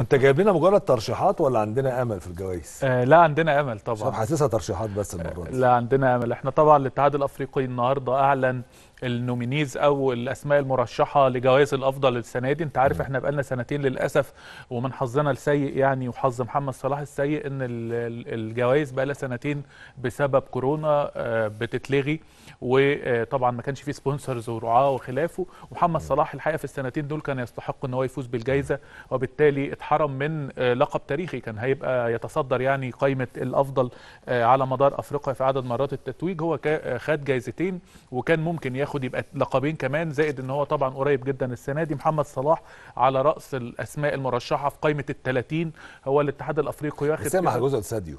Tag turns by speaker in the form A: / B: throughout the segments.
A: انت جايب لنا مجرد ترشيحات ولا عندنا امل في الجوائز؟
B: آه لا عندنا امل طبعا طب حاسسها ترشيحات بس المره دي آه لا عندنا امل احنا طبعا الاتحاد الافريقي النهارده اعلن النومينيز او الاسماء المرشحه لجوائز الافضل السنه دي انت عارف احنا بقالنا سنتين للاسف ومن حظنا السيء يعني وحظ محمد صلاح السيء ان الجوائز لها سنتين بسبب كورونا آه، بتتلغي وطبعا ما كانش في سبونسرز ورعاه وخلافه ومحمد صلاح الحقيقه في السنتين دول كان يستحق ان هو يفوز بالجائزه وبالتالي اتحرم من آه، لقب تاريخي كان هيبقى يتصدر يعني قائمه الافضل آه، على مدار افريقيا في عدد مرات التتويج هو خد جائزتين وكان ممكن ياخد ياخد يبقى لقبين كمان زائد ان هو طبعا قريب جدا السنه دي محمد صلاح على راس الاسماء المرشحه في قائمه ال 30 هو الاتحاد الافريقي ياخد سامح جزء
A: ساديو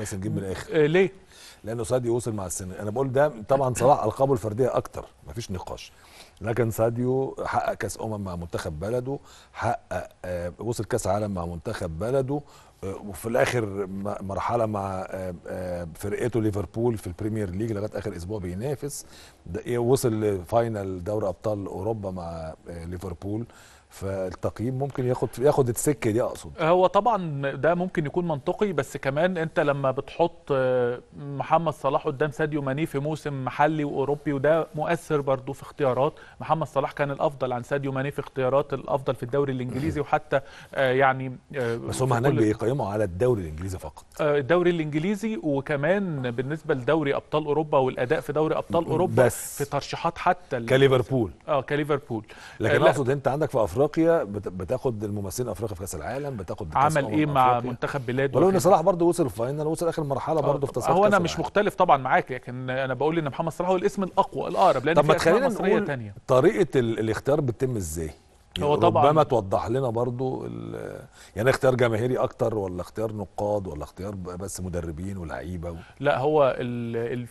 A: بس نجيب من الاخر آه، ليه؟ لانه ساديو وصل مع السنه انا بقول ده طبعا صلاح القابه الفرديه اكتر مفيش نقاش لكن ساديو حقق كاس امم مع منتخب بلده حقق آه، وصل كاس عالم مع منتخب بلده آه، وفي الاخر مرحله مع آه، فرقته ليفربول في البريمير ليج لغايه اخر اسبوع بينافس إيه، وصل فاينل دوري ابطال اوروبا مع ليفربول فالتقييم ممكن ياخد ياخد السكه دي اقصد
B: هو طبعا ده ممكن يكون منطقي بس كمان انت لما بتحط محمد صلاح قدام ساديو ماني في موسم محلي واوروبي وده مؤثر برضه في اختيارات محمد صلاح كان الافضل عن ساديو ماني في اختيارات الافضل في الدوري الانجليزي وحتى آه، يعني آه، بس هم هناك بيقيموا
A: على الدوري الانجليزي فقط
B: آه، الدوري الانجليزي وكمان بالنسبه لدوري ابطال اوروبا والاداء في دوري ابطال اوروبا بس في ترشيحات حتى كليفربول اه كليفربول لكن اقصد
A: انت عندك في افريقيا بتاخد الممثلين افريقيا
B: في كاس العالم بتاخد عمل أمم ايه مع منتخب بلاده ولو ان صلاح
A: برضه وصل الفاينل وصل اخر مرحله برضه في تصفيات هو انا مش
B: مختلف طبعا معاك لكن انا بقول ان محمد صلاح هو الاسم الاقوى الاقرب لان طب في خلينا نقول تانية.
A: طريقه الاختيار بتتم ازاي هو طبعا ربما توضح لنا برضو يعني اختيار جماهيري اكتر ولا اختيار نقاد ولا اختيار بس مدربين ولاعيبه و...
B: لا هو الـ الـ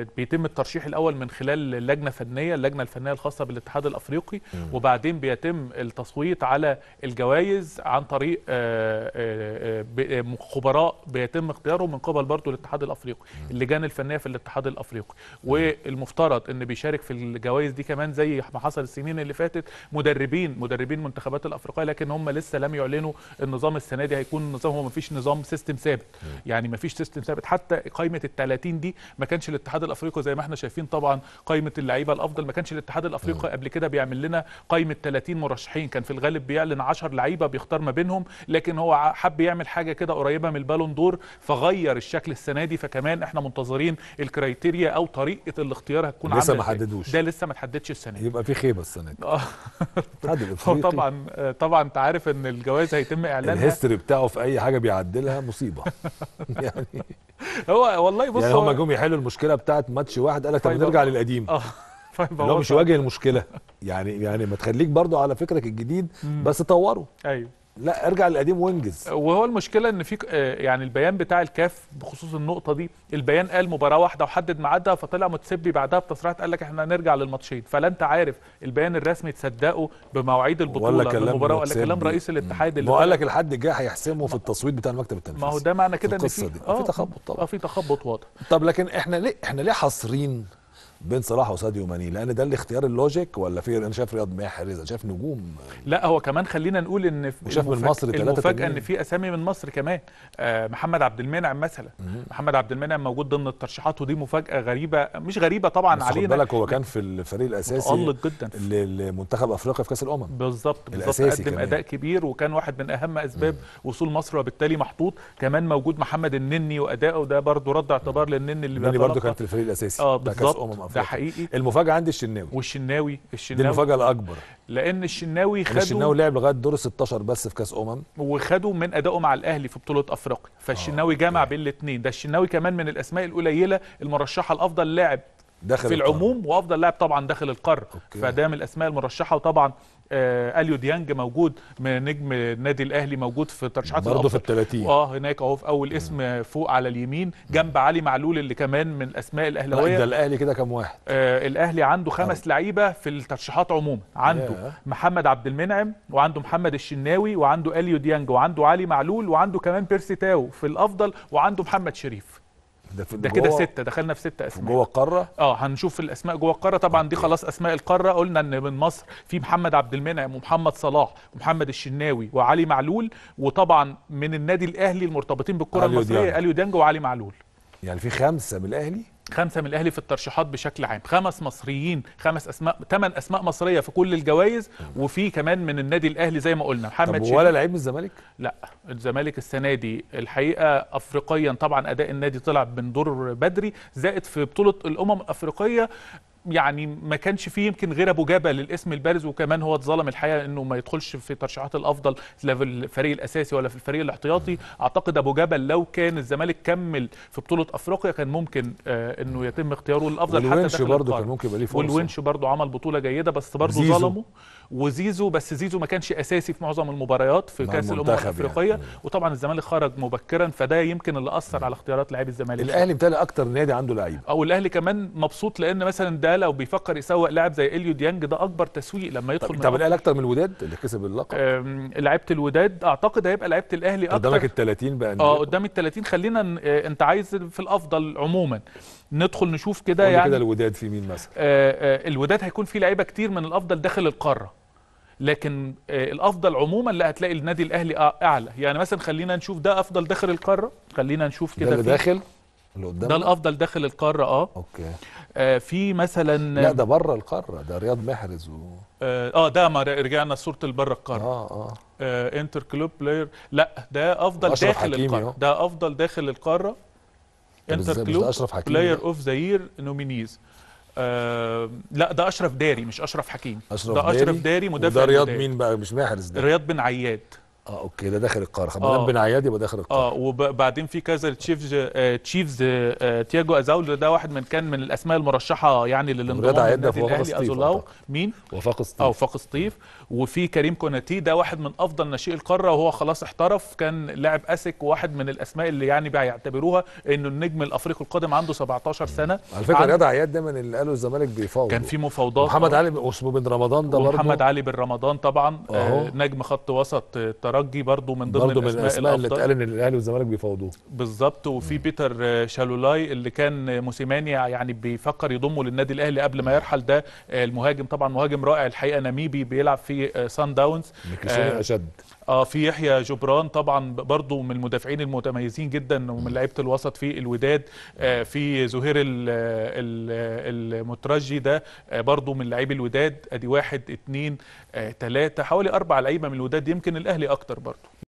B: الـ بيتم الترشيح الاول من خلال لجنه فنيه اللجنه الفنيه الخاصه بالاتحاد الافريقي م. وبعدين بيتم التصويت على الجوائز عن طريق آه، آه، آه، خبراء بيتم اختيارهم من قبل برضو الاتحاد الافريقي اللجان الفنيه في الاتحاد الافريقي والمفترض ان بيشارك في الجوائز دي كمان زي ما حصل السنين اللي فاتت مدربين مدربين منتخبات الافريقيه لكن هم لسه لم يعلنوا النظام السنه دي هيكون نظام هو ما فيش نظام سيستم ثابت يعني ما فيش سيستم ثابت حتى قائمه ال 30 دي ما كانش الاتحاد الافريقي زي ما احنا شايفين طبعا قائمه اللعيبه الافضل ما كانش الاتحاد الافريقي قبل كده بيعمل لنا قائمه 30 مرشحين كان في الغالب بيعلن 10 لعيبه بيختار ما بينهم لكن هو حب يعمل حاجه كده قريبه من البالون دور فغير الشكل السنه دي فكمان احنا منتظرين الكرايتيريا او طريقه الاختيار هتكون عامله لسه ما تحددوش ده لسه ما تحددش السنه
A: دي يبقى في خيبه السنه دي آه. افريقي
B: طبعا آه، طبعا انت عارف ان الجوائز هيتم اعلانها الهيستوري
A: بتاعه في اي حاجه بيعدلها مصيبه يعني
B: هو والله بص يعني هم جم
A: يحلوا المشكله بتاعت ماتش واحد قال لك طب طيب، نرجع للقديم آه،
B: طيب، اللي هو مش طيب. واجه
A: المشكله يعني يعني ما تخليك برضو على فكرك الجديد بس طوره ايوه لا ارجع للقديم وانجز
B: وهو المشكله ان في آه، يعني البيان بتاع الكاف بخصوص النقطه دي البيان قال مباراه واحده وحدد معدها فطلع متسبي بعدها بتصريحات قال لك احنا هنرجع للماتشين فلا انت عارف البيان الرسمي تصدقه بمواعيد البطوله ولا كلام المباراه ولا كلام رئيس الاتحاد اللي قال لك الحد
A: الجاي هيحسمه في التصويت بتاع المكتب التنفيذي ما هو ده معنى كده ان في اه في تخبط طبعا اه في تخبط واضح طب لكن احنا ليه احنا ليه حاصرين بين صلاح وساديو ماني لان ده الاختيار اللوجيك ولا في انا شايف رياض محرز شايف نجوم
B: لا هو كمان خلينا نقول ان شايف من مصر المفاجاه ان في اسامي من مصر كمان آه محمد عبد المنعم مثلا محمد عبد المنعم موجود ضمن الترشيحات ودي مفاجاه غريبه مش غريبه طبعا علينا خد بالك هو كان في
A: الفريق الاساسي جدا لمنتخب افريقيا في كاس الامم
B: بالظبط بالظبط قدم كمان. اداء كبير وكان واحد من اهم اسباب مم. وصول مصر وبالتالي محطوط كمان موجود محمد النني واداؤه ده برضه رد اعتبار للنني اللي النني برضه كان في الفريق الاساسي اه بالظبط أمم ده حقيقي المفاجاه عندي الشناوي والشناوي الشناوي دي المفاجاه الاكبر لان الشناوي خدوا الشناوي
A: لعب لغايه دور 16 بس في كاس امم
B: وخدوا من ادائه مع الاهلي في بطوله افريقيا فالشناوي آه، جمع بين الاثنين ده الشناوي كمان من الاسماء القليله المرشحه لافضل لاعب داخل في العموم القارة. وافضل لاعب طبعا داخل القاره فده من الاسماء المرشحه وطبعا آه اليو ديانج موجود من نجم النادي الاهلي موجود في ترشيحات برضه في ال 30 اه هناك اهو في اول اسم مم. فوق على اليمين جنب علي معلول اللي كمان من الاسماء الاهلاويه ده الاهلي كده كام واحد آه الاهلي عنده خمس لعيبه في الترشيحات عموما عنده yeah. محمد عبد المنعم وعنده محمد الشناوي وعنده اليو ديانج وعنده علي معلول وعنده كمان بيرسي تاو في الافضل وعنده محمد شريف ده, في ده كده ستة دخلنا في ستة أسماء جوه القارة؟ اه هنشوف الأسماء جوه القارة طبعا دي خلاص أسماء القارة قلنا إن من مصر في محمد عبد المنعم ومحمد صلاح ومحمد الشناوي وعلي معلول وطبعا من النادي الأهلي المرتبطين بالكرة المصرية أليو ديانج وعلي معلول
A: يعني في خمسة من الأهلي
B: خمسة من الأهلي في الترشيحات بشكل عام خمس مصريين خمس أسماء ثمان أسماء مصرية في كل الجوائز وفي كمان من النادي الأهلي زي ما قلنا محمد طب ولا لعيب من الزمالك؟ لا الزمالك السنة دي الحقيقة أفريقيا طبعا أداء النادي طلع من دور بدري زائد في بطولة الأمم الأفريقية يعني ما كانش فيه يمكن غير ابو جبل الاسم البارز وكمان هو اتظلم الحقيقه انه ما يدخلش في ترشيحات الافضل لا في الفريق الاساسي ولا في الفريق الاحتياطي اعتقد ابو جبل لو كان الزمالك كمل في بطوله افريقيا كان ممكن آه انه يتم اختياره للافضل حتى والونش برضه كان ممكن يبقى ليه فرصه والونش برضه عمل بطوله جيده بس برضه ظلمه وزيزو بس زيزو ما كانش اساسي في معظم المباريات في كاس الامم يعني. الافريقيه يعني. وطبعا الزمالك خرج مبكرا فده يمكن اللي اثر على اختيارات لاعبي الزمالك الاهلي
A: بالتالي اكتر نادي عنده لعيبه
B: او الاهلي كمان مبسوط لان مثلا ده الاله وبيفكر يسوق لاعب زي اليو ديانج ده اكبر تسويق لما يدخل طب, انت إيه؟ اكتر من الوداد اللي كسب اللقب لعيبه الوداد اعتقد هيبقى لعيبه الاهلي اكتر قدامك ال 30 بقى اه قدام ال 30 خلينا آه، انت عايز في الافضل عموما ندخل نشوف كده يعني كده
A: الوداد في مين مثلا
B: آه، آه، الوداد هيكون فيه لعيبه كتير من الافضل داخل القاره لكن الافضل عموما لا هتلاقي النادي الاهلي اعلى يعني مثلا خلينا نشوف ده افضل داخل القاره خلينا نشوف كده ده اللي داخل
A: اللي ده الافضل
B: داخل القاره اه اوكي آه في مثلا لا ده
A: بره القاره ده رياض محرز و
B: اه, آه، ده ما رجعنا صوره بره القاره اه اه, انتر كلوب بلاير لا آه. ده افضل داخل القاره ده افضل داخل القاره انتر كلوب بلاير اوف ذا يير نومينيز آه لا ده اشرف داري مش اشرف حكيم أشرف ده اشرف داري, داري مدافع ده رياض مين بقى مش محرز ده رياض بن عياد اه
A: اوكي ده داخل القاره ما آه. دام بن عياد يبقى داخل القاره
B: اه وبعدين في كذا تشيفز تشيفز آه، تياجو ازاول ده واحد من كان من الاسماء المرشحه يعني للانضمام للنادي الاهلي ازولاو مين وفاق سطيف اه وفاق سطيف وفي كريم كوناتي ده واحد من افضل ناشئي القاره وهو خلاص احترف كان لاعب اسك وواحد من الاسماء اللي يعني بيعتبروها انه النجم الافريقي القادم عنده 17 سنه على فكره عن... رياض
A: عياد دايما اللي قالوا الزمالك بيفاوض كان في
B: مفاوضات محمد علي اسمه
A: بن رمضان
B: ده برضه محمد علي بن رمضان طبعا آه نجم خط وسط الترجي برضه من ضمن برضو الاسماء, الأسماء اللي اتقال ان
A: الاهلي والزمالك بيفاوضوه
B: بالظبط وفي بيتر شالولاي اللي كان موسيماني يعني بيفكر يضمه للنادي الاهلي قبل ما يرحل ده المهاجم طبعا مهاجم رائع الحقيقه ناميبي بيلعب في في سان داونز ميكيسوني آه، اشد اه في يحيى جبران طبعا برضو من المدافعين المتميزين جدا ومن لعيبه الوسط في الوداد آه في زهير المترجي ده آه برضو من لعيب الوداد ادي واحد اثنين ثلاثه آه حوالي اربع لعيبه من الوداد يمكن الاهلي اكتر برضو